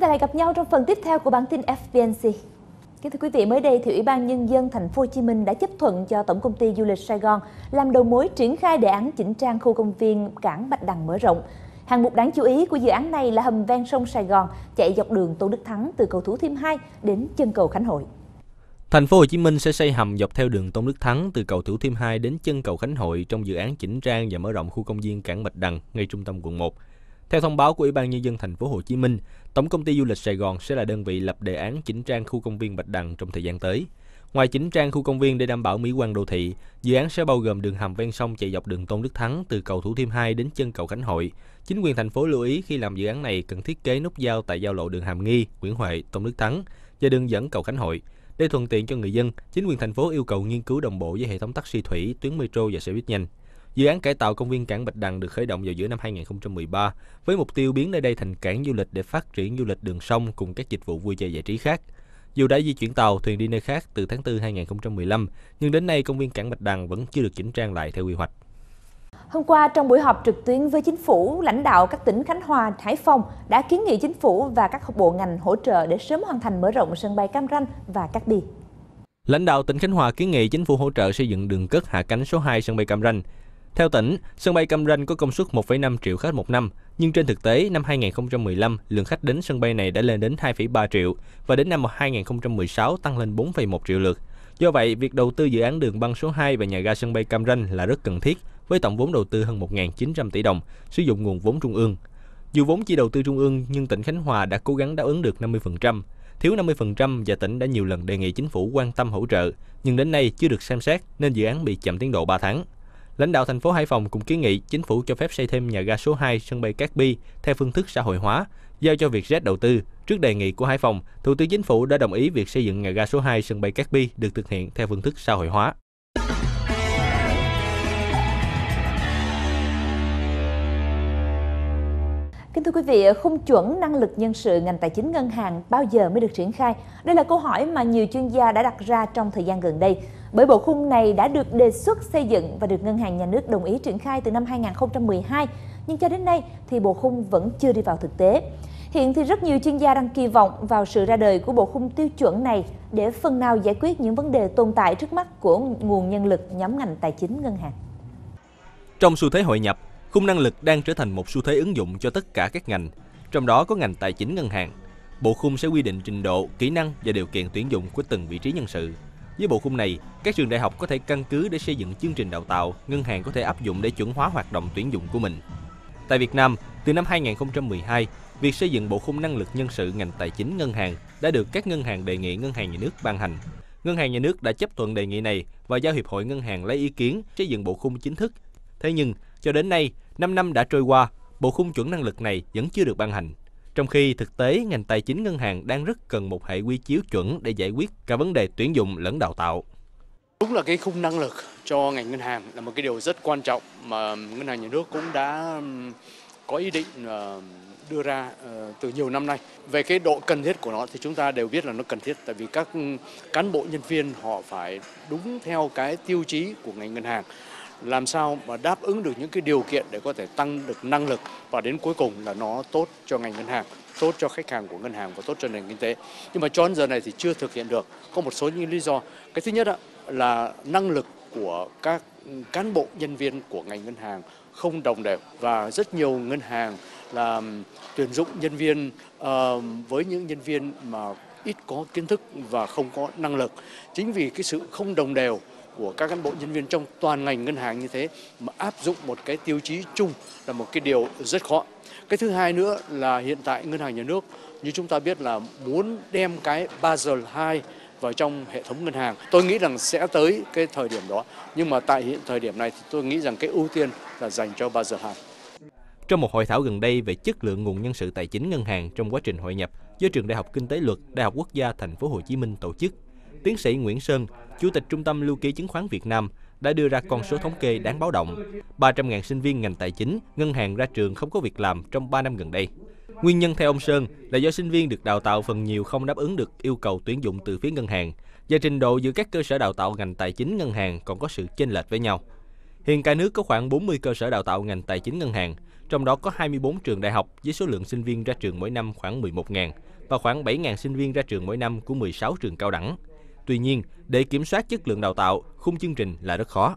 Chúng ta lại gặp nhau trong phần tiếp theo của bản tin FPNC. Kính thưa quý vị, mới đây thì Ủy ban nhân dân thành phố Hồ Chí Minh đã chấp thuận cho Tổng công ty Du lịch Sài Gòn làm đầu mối triển khai đề án chỉnh trang khu công viên cảng Bạch Đằng mở rộng. Hàng mục đáng chú ý của dự án này là hầm ven sông Sài Gòn chạy dọc đường Tôn Đức Thắng từ cầu Thủ Thiêm 2 đến chân cầu Khánh Hội. Thành phố Hồ Chí Minh sẽ xây hầm dọc theo đường Tôn Đức Thắng từ cầu Thủ Thiêm 2 đến chân cầu Khánh Hội trong dự án chỉnh trang và mở rộng khu công viên cảng Bạch Đằng ngay trung tâm quận 1. Theo thông báo của Ủy ban nhân dân thành phố Hồ Chí Minh, Tổng công ty du lịch Sài Gòn sẽ là đơn vị lập đề án chỉnh trang khu công viên Bạch Đằng trong thời gian tới. Ngoài chỉnh trang khu công viên để đảm bảo mỹ quan đô thị, dự án sẽ bao gồm đường hầm ven sông chạy dọc đường Tôn Đức Thắng từ cầu Thủ Thiêm 2 đến chân cầu Khánh Hội. Chính quyền thành phố lưu ý khi làm dự án này cần thiết kế nút giao tại giao lộ đường Hàm Nghi, Nguyễn Huệ, Tôn Đức Thắng và đường dẫn cầu Khánh Hội. Để thuận tiện cho người dân, chính quyền thành phố yêu cầu nghiên cứu đồng bộ với hệ thống taxi thủy, tuyến metro và xe buýt nhanh. Dự án cải tạo công viên cảng Bạch Đằng được khởi động vào giữa năm 2013 với mục tiêu biến nơi đây thành cảng du lịch để phát triển du lịch đường sông cùng các dịch vụ vui chơi giải trí khác. Dù đã di chuyển tàu, thuyền đi nơi khác từ tháng 4 2015, nhưng đến nay công viên cảng Bạch Đằng vẫn chưa được chỉnh trang lại theo quy hoạch. Hôm qua, trong buổi họp trực tuyến với chính phủ, lãnh đạo các tỉnh Khánh Hòa, Hải Phòng đã kiến nghị chính phủ và các bộ ngành hỗ trợ để sớm hoàn thành mở rộng sân bay Cam Ranh và Cát Bi. Lãnh đạo tỉnh Khánh Hòa kiến nghị chính phủ hỗ trợ xây dựng đường cất hạ cánh số 2 sân bay Cam Ranh. Theo tỉnh, sân bay Cam Ranh có công suất 1,5 triệu khách một năm, nhưng trên thực tế năm 2015, lượng khách đến sân bay này đã lên đến 2,3 triệu và đến năm 2016 tăng lên 4,1 triệu lượt. Do vậy, việc đầu tư dự án đường băng số 2 và nhà ga sân bay Cam Ranh là rất cần thiết với tổng vốn đầu tư hơn 1.900 tỷ đồng, sử dụng nguồn vốn trung ương. Dù vốn chi đầu tư trung ương nhưng tỉnh Khánh Hòa đã cố gắng đáp ứng được 50%, thiếu 50% và tỉnh đã nhiều lần đề nghị chính phủ quan tâm hỗ trợ, nhưng đến nay chưa được xem xét nên dự án bị chậm tiến độ 3 tháng. Lãnh đạo thành phố Hải Phòng cũng kiến nghị chính phủ cho phép xây thêm nhà ga số 2 sân bay Cát Bi theo phương thức xã hội hóa, giao cho Vietjet đầu tư. Trước đề nghị của Hải Phòng, Thủ tướng Chính phủ đã đồng ý việc xây dựng nhà ga số 2 sân bay Cát Bi được thực hiện theo phương thức xã hội hóa. Kính thưa quý vị, khung chuẩn năng lực nhân sự ngành tài chính ngân hàng bao giờ mới được triển khai? Đây là câu hỏi mà nhiều chuyên gia đã đặt ra trong thời gian gần đây. Bởi bộ khung này đã được đề xuất xây dựng và được ngân hàng nhà nước đồng ý triển khai từ năm 2012, nhưng cho đến nay thì bộ khung vẫn chưa đi vào thực tế. Hiện thì rất nhiều chuyên gia đang kỳ vọng vào sự ra đời của bộ khung tiêu chuẩn này để phần nào giải quyết những vấn đề tồn tại trước mắt của nguồn nhân lực nhóm ngành tài chính ngân hàng. Trong xu thế hội nhập, Khung năng lực đang trở thành một xu thế ứng dụng cho tất cả các ngành, trong đó có ngành tài chính ngân hàng. Bộ khung sẽ quy định trình độ, kỹ năng và điều kiện tuyển dụng của từng vị trí nhân sự. Với bộ khung này, các trường đại học có thể căn cứ để xây dựng chương trình đào tạo, ngân hàng có thể áp dụng để chuẩn hóa hoạt động tuyển dụng của mình. Tại Việt Nam, từ năm 2012, việc xây dựng bộ khung năng lực nhân sự ngành tài chính ngân hàng đã được các ngân hàng đề nghị ngân hàng nhà nước ban hành. Ngân hàng nhà nước đã chấp thuận đề nghị này và giao Hiệp hội Ngân hàng lấy ý kiến xây dựng bộ khung chính thức. Thế nhưng, cho đến nay, 5 năm đã trôi qua, bộ khung chuẩn năng lực này vẫn chưa được ban hành. Trong khi thực tế, ngành tài chính ngân hàng đang rất cần một hệ quy chiếu chuẩn để giải quyết cả vấn đề tuyển dụng lẫn đào tạo. Đúng là cái khung năng lực cho ngành ngân hàng là một cái điều rất quan trọng mà ngân hàng nhà nước cũng đã có ý định ờ, đưa ra ờ, từ nhiều năm nay. Về cái độ cần thiết của nó thì chúng ta đều biết là nó cần thiết tại vì các cán bộ nhân viên họ phải đúng theo cái tiêu chí của ngành ngân hàng làm sao mà đáp ứng được những cái điều kiện để có thể tăng được năng lực và đến cuối cùng là nó tốt cho ngành ngân hàng, tốt cho khách hàng của ngân hàng và tốt cho nền kinh tế. Nhưng mà cho đến giờ này thì chưa thực hiện được. Có một số những lý do. Cái thứ nhất là năng lực của các cán bộ nhân viên của ngành ngân hàng không đồng đều và rất nhiều ngân hàng là tuyển dụng nhân viên uh, với những nhân viên mà ít có kiến thức và không có năng lực. Chính vì cái sự không đồng đều của các cán bộ nhân viên trong toàn ngành ngân hàng như thế mà áp dụng một cái tiêu chí chung là một cái điều rất khó. Cái thứ hai nữa là hiện tại ngân hàng nhà nước như chúng ta biết là muốn đem cái Basel 2 vào trong hệ thống ngân hàng. Tôi nghĩ rằng sẽ tới cái thời điểm đó. Nhưng mà tại hiện thời điểm này thì tôi nghĩ rằng cái ưu tiên là dành cho Basel 2. Trong một hội thảo gần đây về chất lượng nguồn nhân sự tài chính ngân hàng trong quá trình hội nhập do Trường Đại học Kinh tế Luật, Đại học Quốc gia Thành phố Hồ Chí Minh tổ chức Tiến sĩ Nguyễn Sơn, Chủ tịch Trung tâm Lưu ký Chứng khoán Việt Nam, đã đưa ra con số thống kê đáng báo động. 300.000 sinh viên ngành tài chính, ngân hàng ra trường không có việc làm trong 3 năm gần đây. Nguyên nhân theo ông Sơn là do sinh viên được đào tạo phần nhiều không đáp ứng được yêu cầu tuyển dụng từ phía ngân hàng và trình độ giữa các cơ sở đào tạo ngành tài chính ngân hàng còn có sự chênh lệch với nhau. Hiện cả nước có khoảng 40 cơ sở đào tạo ngành tài chính ngân hàng, trong đó có 24 trường đại học với số lượng sinh viên ra trường mỗi năm khoảng 11.000 và khoảng 7.000 sinh viên ra trường mỗi năm của 16 trường cao đẳng. Tuy nhiên, để kiểm soát chất lượng đào tạo, khung chương trình là rất khó.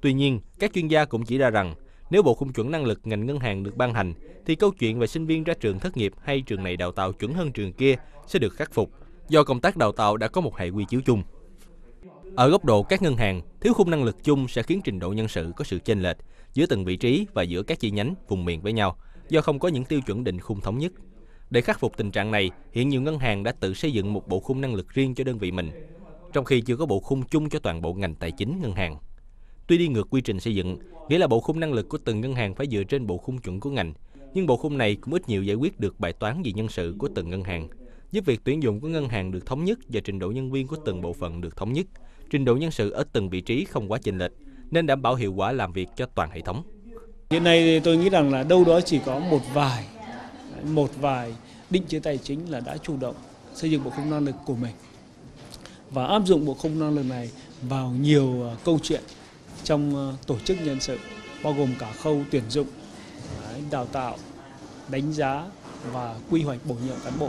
Tuy nhiên, các chuyên gia cũng chỉ ra rằng, nếu bộ khung chuẩn năng lực ngành ngân hàng được ban hành, thì câu chuyện về sinh viên ra trường thất nghiệp hay trường này đào tạo chuẩn hơn trường kia sẽ được khắc phục, do công tác đào tạo đã có một hệ quy chiếu chung. Ở góc độ các ngân hàng, thiếu khung năng lực chung sẽ khiến trình độ nhân sự có sự chênh lệch giữa từng vị trí và giữa các chi nhánh vùng miền với nhau, do không có những tiêu chuẩn định khung thống nhất. Để khắc phục tình trạng này, hiện nhiều ngân hàng đã tự xây dựng một bộ khung năng lực riêng cho đơn vị mình, trong khi chưa có bộ khung chung cho toàn bộ ngành tài chính ngân hàng. Tuy đi ngược quy trình xây dựng, nghĩa là bộ khung năng lực của từng ngân hàng phải dựa trên bộ khung chuẩn của ngành, nhưng bộ khung này cũng ít nhiều giải quyết được bài toán về nhân sự của từng ngân hàng, giúp việc tuyển dụng của ngân hàng được thống nhất và trình độ nhân viên của từng bộ phận được thống nhất, trình độ nhân sự ở từng vị trí không quá chênh lệch, nên đảm bảo hiệu quả làm việc cho toàn hệ thống. Hiện nay thì tôi nghĩ rằng là đâu đó chỉ có một vài một vài định chế tài chính là đã chủ động xây dựng bộ khung năng lực của mình và áp dụng bộ khung năng lực này vào nhiều à, câu chuyện trong à, tổ chức nhân sự bao gồm cả khâu tuyển dụng đào tạo đánh giá và quy hoạch bổ nhiệm cán bộ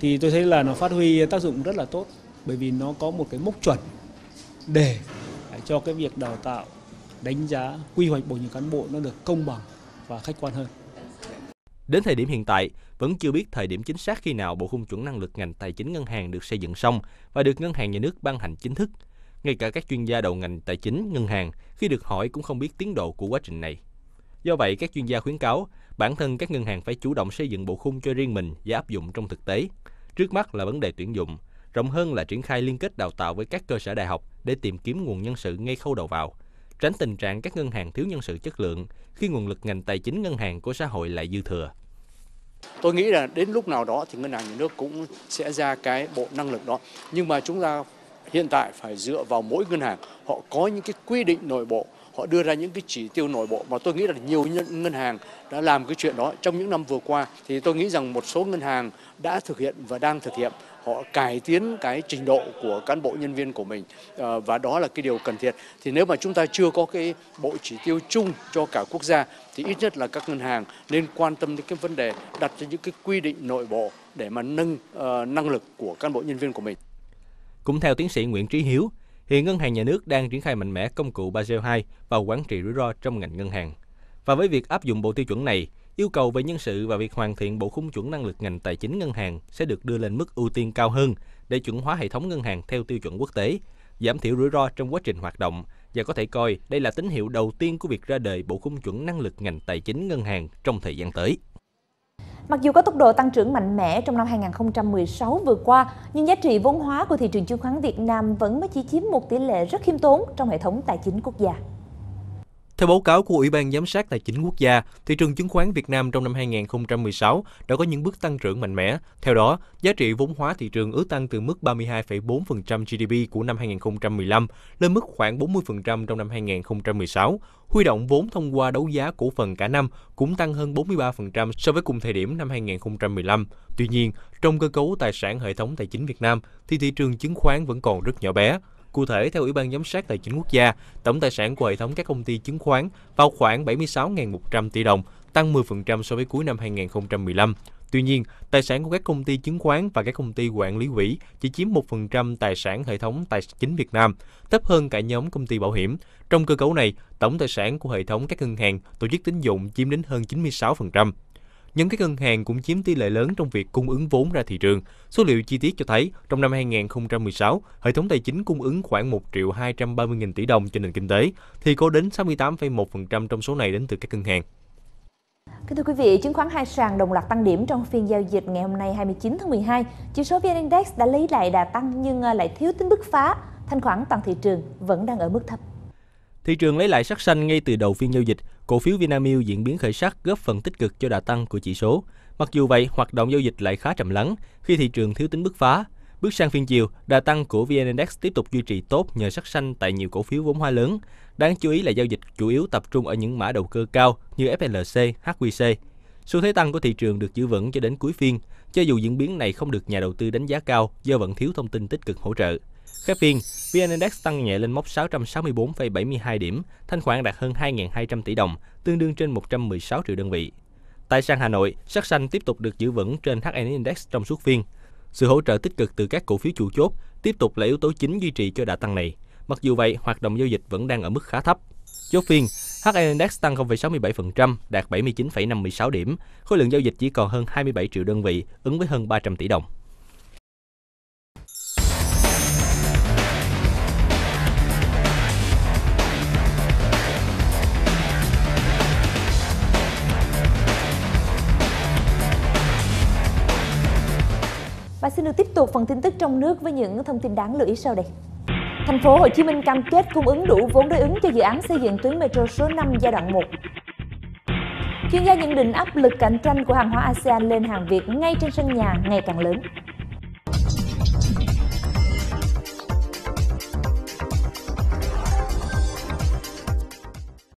thì tôi thấy là nó phát huy tác dụng rất là tốt bởi vì nó có một cái mốc chuẩn để à, cho cái việc đào tạo đánh giá quy hoạch bổ nhiệm cán bộ nó được công bằng và khách quan hơn Đến thời điểm hiện tại, vẫn chưa biết thời điểm chính xác khi nào bộ khung chuẩn năng lực ngành tài chính ngân hàng được xây dựng xong và được ngân hàng nhà nước ban hành chính thức. Ngay cả các chuyên gia đầu ngành tài chính, ngân hàng khi được hỏi cũng không biết tiến độ của quá trình này. Do vậy, các chuyên gia khuyến cáo bản thân các ngân hàng phải chủ động xây dựng bộ khung cho riêng mình và áp dụng trong thực tế. Trước mắt là vấn đề tuyển dụng, rộng hơn là triển khai liên kết đào tạo với các cơ sở đại học để tìm kiếm nguồn nhân sự ngay khâu đầu vào – tránh tình trạng các ngân hàng thiếu nhân sự chất lượng khi nguồn lực ngành tài chính ngân hàng của xã hội lại dư thừa. Tôi nghĩ là đến lúc nào đó thì ngân hàng nhà nước cũng sẽ ra cái bộ năng lực đó. Nhưng mà chúng ta hiện tại phải dựa vào mỗi ngân hàng, họ có những cái quy định nội bộ, họ đưa ra những cái chỉ tiêu nội bộ mà tôi nghĩ là nhiều ngân hàng đã làm cái chuyện đó trong những năm vừa qua thì tôi nghĩ rằng một số ngân hàng đã thực hiện và đang thực hiện họ cải tiến cái trình độ của cán bộ nhân viên của mình ờ, và đó là cái điều cần thiết. Thì nếu mà chúng ta chưa có cái bộ chỉ tiêu chung cho cả quốc gia thì ít nhất là các ngân hàng nên quan tâm đến cái vấn đề đặt ra những cái quy định nội bộ để mà nâng uh, năng lực của cán bộ nhân viên của mình. Cũng theo tiến sĩ Nguyễn Trí Hiếu, hiện ngân hàng nhà nước đang triển khai mạnh mẽ công cụ Basel II vào quản trị rủi ro trong ngành ngân hàng. Và với việc áp dụng bộ tiêu chuẩn này, Yêu cầu về nhân sự và việc hoàn thiện bộ khung chuẩn năng lực ngành tài chính ngân hàng sẽ được đưa lên mức ưu tiên cao hơn để chuẩn hóa hệ thống ngân hàng theo tiêu chuẩn quốc tế, giảm thiểu rủi ro trong quá trình hoạt động và có thể coi đây là tín hiệu đầu tiên của việc ra đời bộ khung chuẩn năng lực ngành tài chính ngân hàng trong thời gian tới. Mặc dù có tốc độ tăng trưởng mạnh mẽ trong năm 2016 vừa qua, nhưng giá trị vốn hóa của thị trường chứng khoán Việt Nam vẫn mới chỉ chiếm một tỷ lệ rất khiêm tốn trong hệ thống tài chính quốc gia. Theo báo cáo của Ủy ban Giám sát Tài chính Quốc gia, thị trường chứng khoán Việt Nam trong năm 2016 đã có những bước tăng trưởng mạnh mẽ. Theo đó, giá trị vốn hóa thị trường ước tăng từ mức 32,4% GDP của năm 2015 lên mức khoảng 40% trong năm 2016. Huy động vốn thông qua đấu giá cổ phần cả năm cũng tăng hơn 43% so với cùng thời điểm năm 2015. Tuy nhiên, trong cơ cấu tài sản hệ thống tài chính Việt Nam thì thị trường chứng khoán vẫn còn rất nhỏ bé. Cụ thể, theo Ủy ban Giám sát Tài chính Quốc gia, tổng tài sản của hệ thống các công ty chứng khoán vào khoảng 76.100 tỷ đồng, tăng 10% so với cuối năm 2015. Tuy nhiên, tài sản của các công ty chứng khoán và các công ty quản lý quỹ chỉ chiếm 1% tài sản hệ thống tài chính Việt Nam, thấp hơn cả nhóm công ty bảo hiểm. Trong cơ cấu này, tổng tài sản của hệ thống các ngân hàng, tổ chức tín dụng chiếm đến hơn 96%. Những cái ngân hàng cũng chiếm tỷ lệ lớn trong việc cung ứng vốn ra thị trường. Số liệu chi tiết cho thấy, trong năm 2016, hệ thống tài chính cung ứng khoảng 1 triệu 230 nghìn tỷ đồng cho nền kinh tế, thì có đến 68,1% trong số này đến từ các ngân hàng. Kính thưa quý vị, chứng khoán hai sàn đồng loạt tăng điểm trong phiên giao dịch ngày hôm nay 29 tháng 12. Chỉ số VN Index đã lấy lại đà tăng nhưng à, lại thiếu tính bứt phá. Thanh khoản toàn thị trường vẫn đang ở mức thấp. Thị trường lấy lại sắc xanh ngay từ đầu phiên giao dịch, cổ phiếu Vinamilk diễn biến khởi sắc góp phần tích cực cho đà tăng của chỉ số. Mặc dù vậy, hoạt động giao dịch lại khá trầm lắng khi thị trường thiếu tính bứt phá. Bước sang phiên chiều, đà tăng của VN Index tiếp tục duy trì tốt nhờ sắc xanh tại nhiều cổ phiếu vốn hóa lớn. Đáng chú ý là giao dịch chủ yếu tập trung ở những mã đầu cơ cao như FLC, HQC. Xu thế tăng của thị trường được giữ vững cho đến cuối phiên, cho dù diễn biến này không được nhà đầu tư đánh giá cao do vẫn thiếu thông tin tích cực hỗ trợ khép phiên, VN Index tăng nhẹ lên mốc 664,72 điểm, thanh khoản đạt hơn 2.200 tỷ đồng, tương đương trên 116 triệu đơn vị. Tại sàn Hà Nội, sắc xanh tiếp tục được giữ vững trên HN Index trong suốt phiên. Sự hỗ trợ tích cực từ các cổ phiếu chủ chốt tiếp tục là yếu tố chính duy trì cho đà tăng này. Mặc dù vậy, hoạt động giao dịch vẫn đang ở mức khá thấp. Chốt phiên, HN Index tăng 0,67%, đạt 79,56 điểm. Khối lượng giao dịch chỉ còn hơn 27 triệu đơn vị, ứng với hơn 300 tỷ đồng. Và xin được tiếp tục phần tin tức trong nước với những thông tin đáng lưu ý sau đây. Thành phố Hồ Chí Minh cam kết cung ứng đủ vốn đối ứng cho dự án xây dựng tuyến metro số 5 giai đoạn 1. Chuyên gia nhận định áp lực cạnh tranh của hàng hóa ASEAN lên hàng Việt ngay trên sân nhà ngày càng lớn.